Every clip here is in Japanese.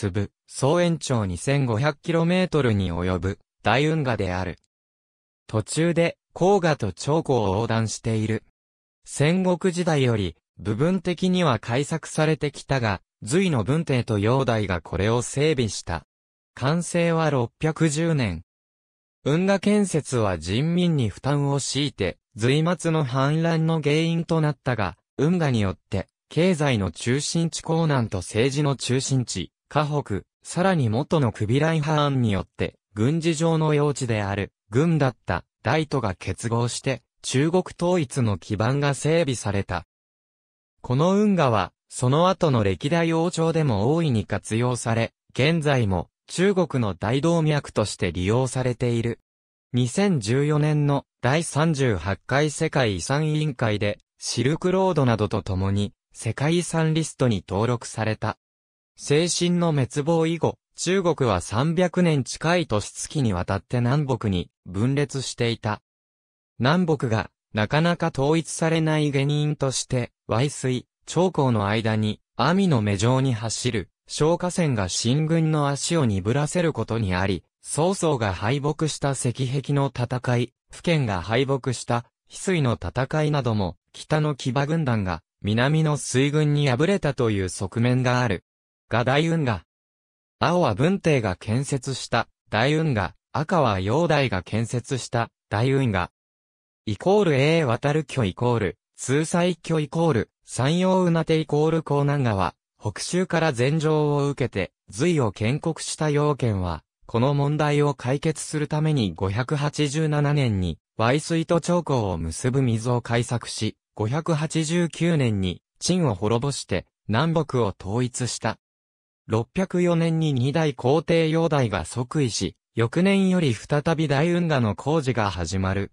粒、総延長 2500km に及ぶ大運河である。途中で黄河と長江を横断している。戦国時代より部分的には改作されてきたが、隋の文帝と煬帝がこれを整備した。完成は610年。運河建設は人民に負担を強いて、隋末の反乱の原因となったが、運河によって、経済の中心地港南と政治の中心地、河北、さらに元のクビライ・ハーンによって、軍事上の用地である、軍だった、大都が結合して、中国統一の基盤が整備された。この運河は、その後の歴代王朝でも大いに活用され、現在も中国の大動脈として利用されている。2014年の第38回世界遺産委員会で、シルクロードなどと共に世界遺産リストに登録された。精神の滅亡以後、中国は300年近い年月にわたって南北に分裂していた。南北がなかなか統一されない原因として、淮水、長江の間に、網の目状に走る、消火船が新軍の足を鈍らせることにあり、曹操が敗北した石壁の戦い、府県が敗北した翡翠の戦いなども、北の騎馬軍団が南の水軍に敗れたという側面がある。が大運河。青は文帝が建設した大運河、赤は陽大が建設した大運河。イコール A 渡る巨イコール、通西巨イコール、山陽うなてイコール江南川、北州から禅城を受けて、隋を建国した要件は、この問題を解決するために587年に、淮水と長江を結ぶ水を開削し、589年に、陳を滅ぼして、南北を統一した。604年に2代皇帝陽大が即位し、翌年より再び大運河の工事が始まる。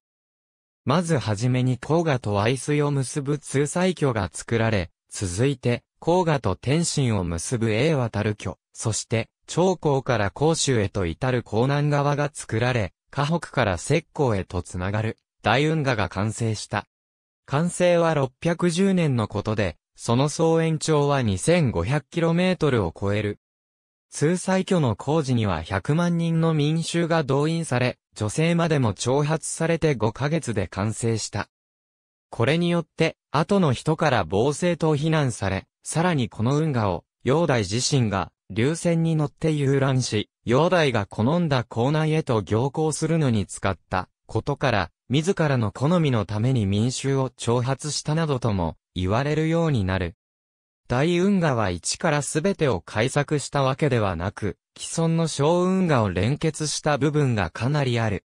まずはじめに黄河と愛水を結ぶ通西橋が作られ、続いて、黄河と天津を結ぶ永渡る橋、そして、長江から甲州へと至る江南側が作られ、河北から石膏へとつながる、大運河が完成した。完成は610年のことで、その総延長は 2500km を超える。通採挙の工事には100万人の民衆が動員され、女性までも挑発されて5ヶ月で完成した。これによって、後の人から暴政と非難され、さらにこの運河を、陽大自身が、流線に乗って遊覧し、陽大が好んだ校内へと行行するのに使ったことから、自らの好みのために民衆を挑発したなどとも、言われるようになる。大運河は一から全てを開作したわけではなく、既存の小運河を連結した部分がかなりある。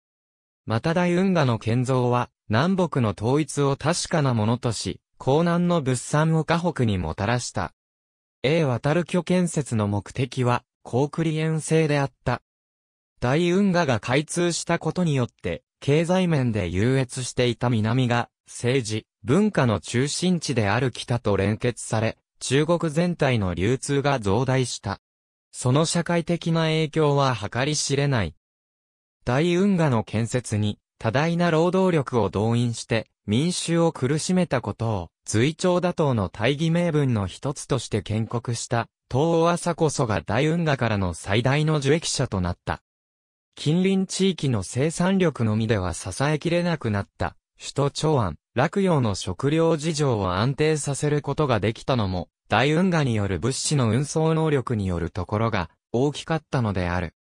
また大運河の建造は、南北の統一を確かなものとし、江南の物産を河北にもたらした。A 渡る巨建設の目的は、高栗ン制であった。大運河が開通したことによって、経済面で優越していた南が、政治、文化の中心地である北と連結され、中国全体の流通が増大した。その社会的な影響は計り知れない。大運河の建設に多大な労働力を動員して民衆を苦しめたことを随調打倒の大義名分の一つとして建国した東欧朝こそが大運河からの最大の受益者となった。近隣地域の生産力のみでは支えきれなくなった首都長安、洛陽の食料事情を安定させることができたのも、大運河による物資の運送能力によるところが大きかったのである。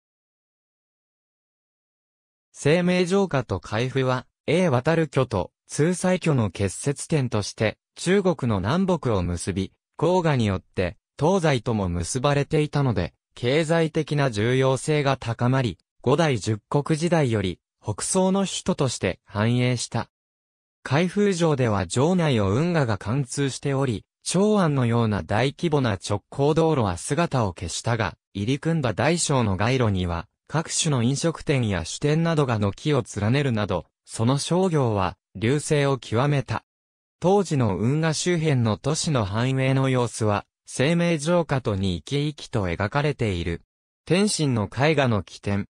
生命浄化と海部は、永渡る巨と通西巨の結節点として、中国の南北を結び、黄河によって東西とも結ばれていたので、経済的な重要性が高まり、五代十国時代より北宋の首都として繁栄した。開封城では城内を運河が貫通しており、長安のような大規模な直行道路は姿を消したが、入り組んだ大小の街路には、各種の飲食店や酒店などが軒を連ねるなど、その商業は、流星を極めた。当時の運河周辺の都市の繁栄の様子は、生命城下とに生き生きと描かれている。天津の絵画の起点。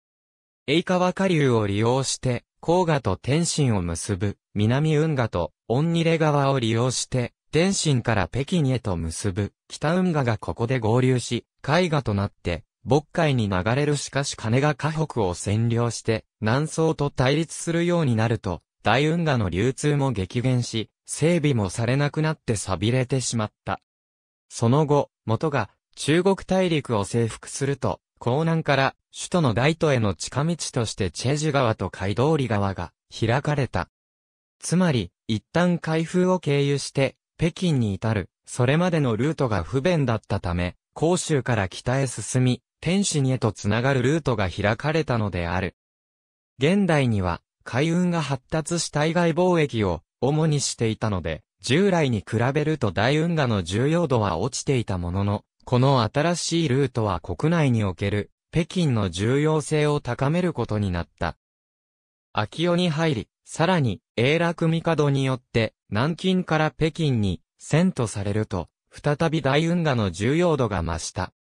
栄川下流を利用して、黄河と天津を結ぶ。南運河とンニレ川を利用して、天津から北京へと結ぶ、北運河がここで合流し、海河となって、渤海に流れるしかし金が河北を占領して、南宋と対立するようになると、大運河の流通も激減し、整備もされなくなって錆びれてしまった。その後、元が中国大陸を征服すると、江南から首都の大都への近道としてチェジュ川と海通り川が開かれた。つまり、一旦開封を経由して、北京に至る、それまでのルートが不便だったため、甲州から北へ進み、天津へとつながるルートが開かれたのである。現代には、海運が発達した対外貿易を主にしていたので、従来に比べると大運河の重要度は落ちていたものの、この新しいルートは国内における北京の重要性を高めることになった。秋代に入り、さらに、永楽帝によって、南京から北京に、遷都されると、再び大運河の重要度が増した。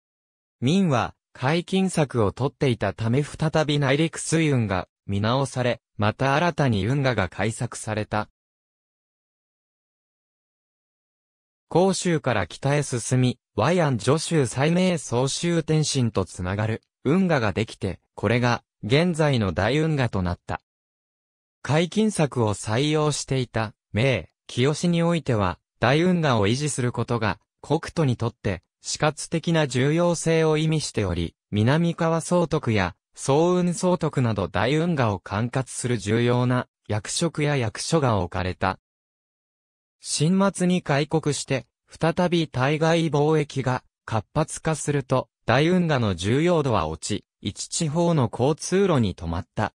明は、解禁策を取っていたため再び内陸水運が見直され、また新たに運河が開削された。甲州から北へ進み、和安助州最名総州天津とつながる運河ができて、これが現在の大運河となった。解禁策を採用していた、明、清においては、大運河を維持することが、国土にとって、死活的な重要性を意味しており、南川総督や、総運総督など大運河を管轄する重要な役職や役所が置かれた。新末に開国して、再び対外貿易が活発化すると、大運河の重要度は落ち、一地方の交通路に止まった。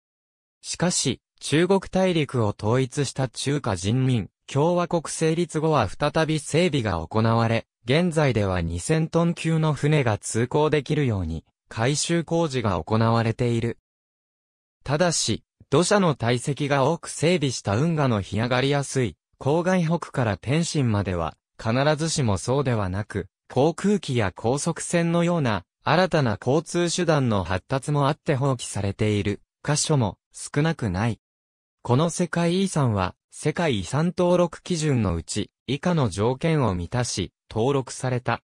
しかし、中国大陸を統一した中華人民共和国成立後は再び整備が行われ、現在では2000トン級の船が通行できるように改修工事が行われている。ただし、土砂の堆積が多く整備した運河の干上がりやすい、郊外北から天津までは、必ずしもそうではなく、航空機や高速船のような、新たな交通手段の発達もあって放棄されている、箇所も少なくない。この世界遺産は、世界遺産登録基準のうち、以下の条件を満たし、登録された。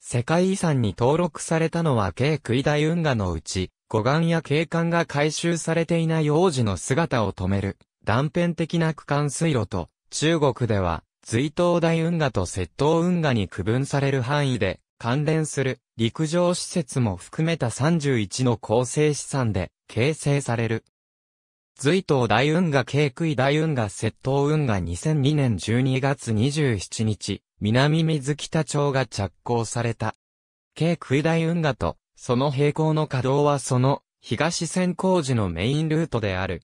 世界遺産に登録されたのは軽クイ大運河のうち、護岸や景観が改修されていない王子の姿を止める、断片的な区間水路と、中国では、随東大運河と窃盗運河に区分される範囲で、関連する陸上施設も含めた31の構成資産で、形成される。随東大運河軽杭大運河窃盗運河2002年12月27日、南水北町が着工された。軽杭大運河と、その平行の稼働はその、東線工事のメインルートである。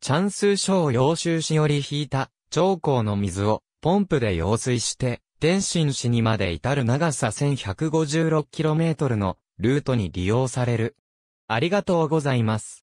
チャンス省要州市より引いた、長江の水を、ポンプで揚水して、天津市にまで至る長さ 1156km の、ルートに利用される。ありがとうございます。